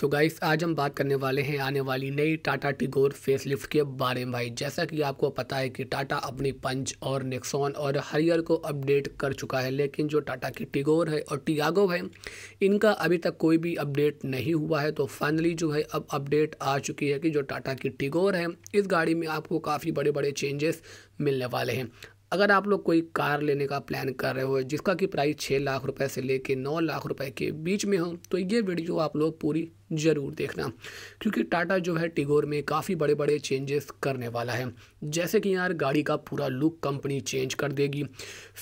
सो so guys आज हम बात करने वाले हैं आने वाली नई टाटा टिगोर फेसलिफ्ट के बारे में भाई जैसा कि आपको पता है कि टाटा अपनी पंच और नेक्सॉन और हरियर को अपडेट कर चुका है लेकिन जो टाटा की टिगोर है और टियागो है इनका अभी तक कोई भी अपडेट नहीं हुआ है तो फाइनली जो है अब अपडेट आ चुकी है कि जो टाटा की टिगोर है इस गाड़ी में आपको काफ़ी बड़े बड़े चेंजेस मिलने वाले हैं अगर आप लोग कोई कार लेने का प्लान कर रहे हो जिसका कि प्राइस छः लाख रुपए से लेके नौ लाख रुपए के बीच में हो तो ये वीडियो आप लोग पूरी ज़रूर देखना क्योंकि टाटा जो है टिगोर में काफ़ी बड़े बड़े चेंजेस करने वाला है जैसे कि यार गाड़ी का पूरा लुक कंपनी चेंज कर देगी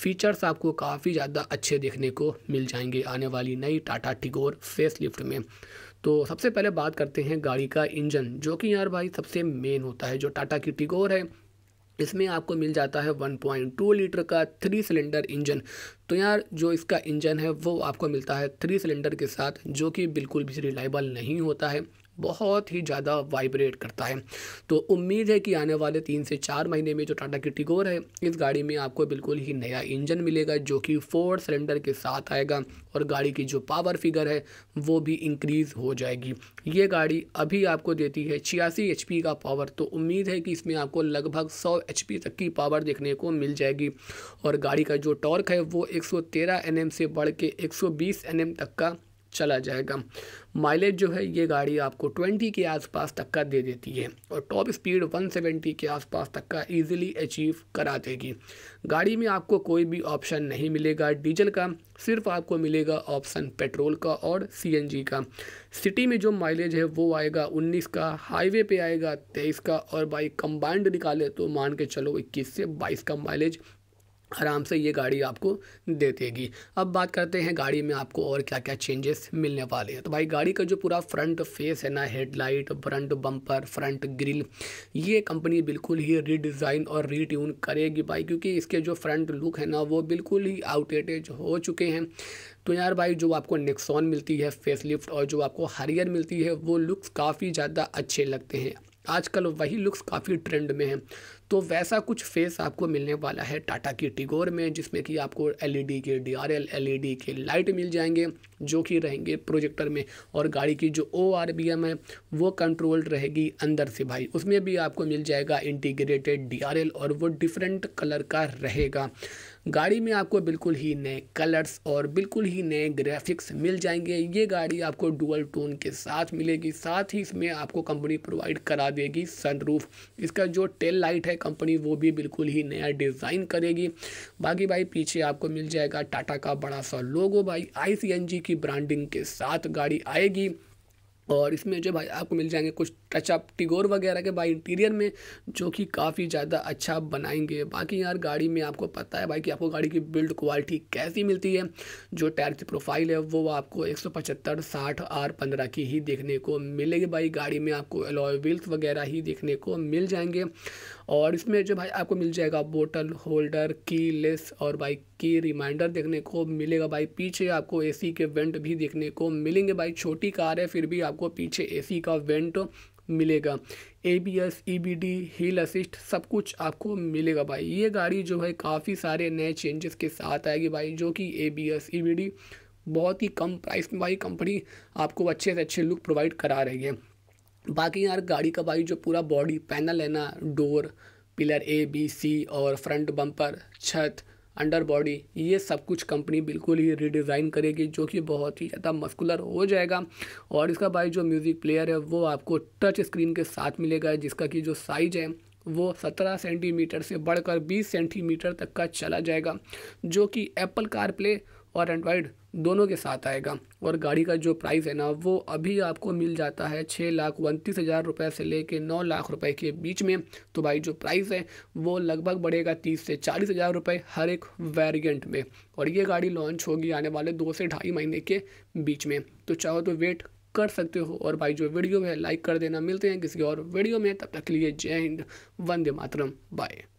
फीचर्स आपको काफ़ी ज़्यादा अच्छे देखने को मिल जाएंगे आने वाली नई टाटा टिगोर फेस में तो सबसे पहले बात करते हैं गाड़ी का इंजन जो कि यार भाई सबसे मेन होता है जो टाटा की टिगोर है इसमें आपको मिल जाता है 1.2 लीटर का थ्री सिलेंडर इंजन तो यार जो इसका इंजन है वो आपको मिलता है थ्री सिलेंडर के साथ जो कि बिल्कुल भी रिलायबल नहीं होता है बहुत ही ज़्यादा वाइब्रेट करता है तो उम्मीद है कि आने वाले तीन से चार महीने में जो टाटा की टिगोर है इस गाड़ी में आपको बिल्कुल ही नया इंजन मिलेगा जो कि फोर सिलेंडर के साथ आएगा और गाड़ी की जो पावर फिगर है वो भी इंक्रीज़ हो जाएगी ये गाड़ी अभी आपको देती है छियासी एच का पावर तो उम्मीद है कि इसमें आपको लगभग सौ एच तक की पावर देखने को मिल जाएगी और गाड़ी का जो टॉर्क है वो एक सौ से बढ़ के 120 एनएम तक का चला जाएगा माइलेज जो है ये गाड़ी आपको 20 के आसपास तक का दे देती है और टॉप स्पीड 170 के आसपास तक का इजीली अचीव करा देगी गाड़ी में आपको कोई भी ऑप्शन नहीं मिलेगा डीजल का सिर्फ आपको मिलेगा ऑप्शन पेट्रोल का और सीएनजी का सिटी में जो माइलेज है वो आएगा 19 का हाईवे पे आएगा 23 का और बाइक कंबाइंड निकाले तो मान के चलो 21 से 22 का माइलेज आराम से ये गाड़ी आपको दे देगी अब बात करते हैं गाड़ी में आपको और क्या क्या चेंजेस मिलने वाले हैं तो भाई गाड़ी का जो पूरा फ्रंट फेस है ना headlight front bumper front grille ये कंपनी बिल्कुल ही रीडिज़ाइन और रीट्यून करेगी भाई क्योंकि इसके जो फ्रंट लुक है ना वो बिल्कुल ही आउटडेटेज हो चुके हैं तो यार भाई जो आपको नेक्सॉन मिलती है फेसलिफ्ट और जो आपको हरियर मिलती है वो लुक्स काफ़ी ज़्यादा अच्छे लगते हैं आजकल वही लुक्स काफ़ी ट्रेंड में हैं तो वैसा कुछ फेस आपको मिलने वाला है टाटा की टिगोर में जिसमें कि आपको एलईडी के डीआरएल एलईडी के लाइट मिल जाएंगे जो कि रहेंगे प्रोजेक्टर में और गाड़ी की जो ओ है वो कंट्रोल्ड रहेगी अंदर से भाई उसमें भी आपको मिल जाएगा इंटीग्रेटेड एल और वो डिफरेंट कलर का रहेगा गाड़ी में आपको बिल्कुल ही नए कलर्स और बिल्कुल ही नए ग्राफिक्स मिल जाएंगे ये गाड़ी आपको डुअल टोन के साथ मिलेगी साथ ही इसमें आपको कंपनी प्रोवाइड करा देगी सनरूफ इसका जो टेल लाइट है कंपनी वो भी बिल्कुल ही नया डिज़ाइन करेगी बाकी भाई पीछे आपको मिल जाएगा टाटा का बड़ा सा लोगो भाई आई की ब्रांडिंग के साथ गाड़ी आएगी और इसमें जो भाई आपको मिल जाएंगे कुछ टचअप टिगोर वगैरह के भाई इंटीरियर में जो कि काफ़ी ज़्यादा अच्छा बनाएंगे बाकी यार गाड़ी में आपको पता है भाई कि आपको गाड़ी की बिल्ड क्वालिटी कैसी मिलती है जो टायर की प्रोफाइल है वो आपको एक सौ पचहत्तर साठ आर पंद्रह की ही देखने को मिलेगी भाई गाड़ी में आपको एलोय व्हील्स वगैरह ही देखने को मिल जाएंगे और इसमें जो भाई आपको मिल जाएगा बोटल होल्डर की और भाई की रिमाइंडर देखने को मिलेगा भाई पीछे आपको एसी के वेंट भी देखने को मिलेंगे भाई छोटी कार है फिर भी आपको पीछे एसी का वेंट मिलेगा A B S E B D hill assist सब कुछ आपको मिलेगा भाई ये गाड़ी जो है काफ़ी सारे नए चेंजेस के साथ आएगी भाई जो कि A B S E B D बहुत ही कम प्राइस में भाई कंपनी आपको अच्छे से अच्छे लुक प्रोवाइड करा रही है बाकी यार गाड़ी का भाई जो पूरा बॉडी पैनल है ना door pillar A B C और फ्रंट बम्पर छत अंडर बॉडी ये सब कुछ कंपनी बिल्कुल ही रिडिज़ाइन करेगी जो कि बहुत ही ज़्यादा मस्कुलर हो जाएगा और इसका भाई जो म्यूज़िक प्लेयर है वो आपको टच स्क्रीन के साथ मिलेगा जिसका कि जो साइज है वो 17 सेंटीमीटर से बढ़कर 20 सेंटीमीटर तक का चला जाएगा जो कि एप्पल कार प्ले और एंड्रॉयड दोनों के साथ आएगा और गाड़ी का जो प्राइस है ना वो अभी आपको मिल जाता है छः लाख उनतीस हज़ार रुपये से लेके नौ लाख रुपए के बीच में तो भाई जो प्राइस है वो लगभग बढ़ेगा तीस से चालीस हज़ार रुपये हर एक वेरिएंट में और ये गाड़ी लॉन्च होगी आने वाले दो से ढाई महीने के बीच में तो चाहो तो वेट कर सकते हो और भाई जो वीडियो है लाइक कर देना मिलते हैं किसी और वीडियो में तब तक के लिए जय हिंद वंदे मातरम बाय